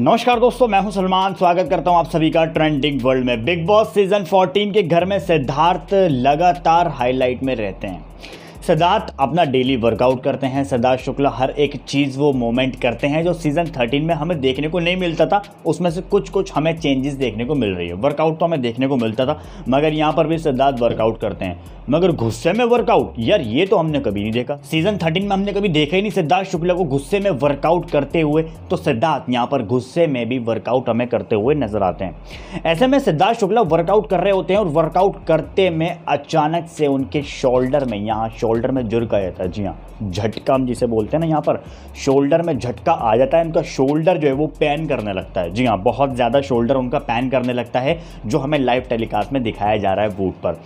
नमस्कार दोस्तों मैं हूं सलमान स्वागत करता हूं आप सभी का ट्रेंडिंग वर्ल्ड में बिग बॉस सीजन 14 के घर में सिद्धार्थ लगातार हाईलाइट में रहते हैं सिद्धार्थ अपना डेली वर्कआउट करते हैं सिद्धार्थ शुक्ला हर एक चीज़ वो मोमेंट करते हैं जो सीज़न थर्टीन में हमें देखने को नहीं मिलता था उसमें से कुछ कुछ हमें चेंजेस देखने को मिल रही है वर्कआउट तो हमें देखने को मिलता था मगर यहाँ पर भी सिद्धार्थ वर्कआउट करते हैं मगर गुस्से में वर्कआउट यार ये तो हमने कभी नहीं देखा सीज़न थर्टीन में हमने कभी देखा ही नहीं सिद्धार्थ शुक्ला को गुस्से में वर्कआउट करते हुए तो सिद्धार्थ यहाँ पर गुस्से में भी वर्कआउट हमें करते हुए नजर आते हैं ऐसे में सिद्धार्थ शुक्ला वर्कआउट कर रहे होते हैं और वर्कआउट करते में अचानक से उनके शोल्डर में यहाँ शोल्डर शोल्डर में जुर्क आ जाता है जी हाँ झटका हम जिसे बोलते हैं ना यहाँ पर शोल्डर में झटका आ जाता है उनका शोल्डर जो है वो पैन करने लगता है जी हाँ बहुत ज़्यादा शोल्डर उनका पैन करने लगता है जो हमें लाइव टेलीकास्ट में दिखाया जा रहा है बूट पर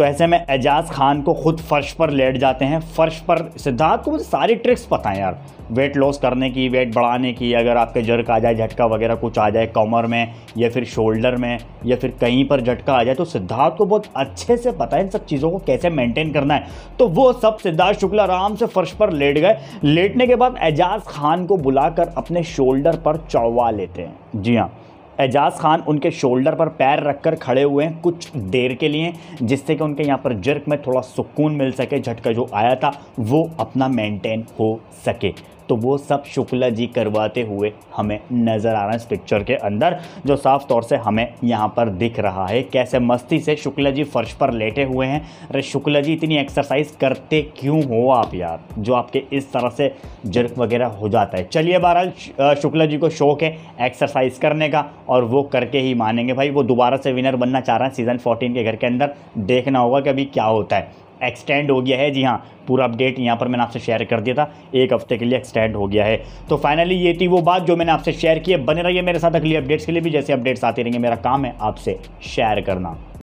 तो ऐसे में एजाज खान को खुद फर्श पर लेट जाते हैं फर्श पर सिद्धार्थ को मुझे सारी ट्रिक्स पता है यार वेट लॉस करने की वेट बढ़ाने की अगर आपके जर्क आ जाए झटका वगैरह कुछ आ जाए कमर में या फिर शोल्डर में या फिर कहीं पर झटका आ जाए तो सिद्धार्थ को बहुत अच्छे से पता है इन सब चीज़ों को कैसे मेंटेन करना है तो वो सब सिद्धार्थ शुक्ला आराम से फर्श पर लेट गए लेटने के बाद एजाज खान को बुलाकर अपने शोल्डर पर चौवा लेते हैं जी हाँ एजाज खान उनके शोल्डर पर पैर रखकर खड़े हुए हैं कुछ देर के लिए जिससे कि उनके यहाँ पर जर्क में थोड़ा सुकून मिल सके झटका जो आया था वो अपना मेंटेन हो सके तो वो सब शुक्ला जी करवाते हुए हमें नज़र आ रहा है इस पिक्चर के अंदर जो साफ तौर से हमें यहाँ पर दिख रहा है कैसे मस्ती से शुक्ला जी फर्श पर लेटे हुए हैं अरे शुक्ला जी इतनी एक्सरसाइज करते क्यों हो आप यार जो आपके इस तरह से जर्क वगैरह हो जाता है चलिए बहरहाल शुक्ला जी को शौक है एक्सरसाइज करने का और वो करके ही मानेंगे भाई वो दोबारा से विनर बनना चाह रहे हैं सीज़न फोर्टीन के घर के अंदर देखना होगा कि अभी क्या होता है एक्सटेंड हो गया है जी हाँ पूरा अपडेट यहाँ पर मैंने आपसे शेयर कर दिया था एक हफ्ते के लिए एक्सटेंड हो गया है तो फाइनली ये थी वो बात जो मैंने आपसे शेयर की है बने रहिए मेरे साथ अगली अपडेट्स के लिए भी जैसे अपडेट्स आते रहेंगे मेरा काम है आपसे शेयर करना